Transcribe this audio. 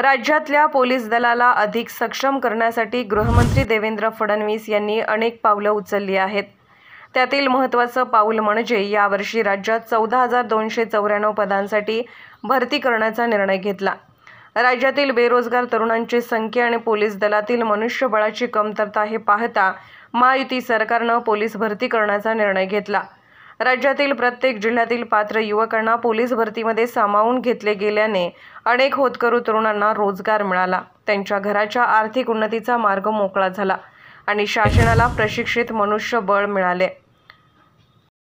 राज्यातल्या पोलीस दलाला अधिक सक्षम करण्यासाठी गृहमंत्री देवेंद्र फडणवीस यांनी अनेक पावलं उचलली आहेत त्यातील महत्त्वाचं पाऊल म्हणजे यावर्षी राज्यात चौदा हजार दोनशे चौऱ्याण्णव पदांसाठी भरती करण्याचा निर्णय घेतला राज्यातील बेरोजगार तरुणांची संख्या आणि पोलीस दलातील मनुष्यबळाची कमतरता हे पाहता महायुती सरकारनं पोलीस भरती करण्याचा निर्णय घेतला राज्यातील प्रत्येक जिल्ह्यातील पात्र युवकांना पोलीस भरतीमध्ये सामावून घेतले गेल्याने अनेक होतकरू तरुणांना रोजगार मिळाला त्यांच्या घराच्या आर्थिक उन्नतीचा मार्ग मोकळा झाला आणि शासनाला प्रशिक्षित मनुष्यबळ मिळाले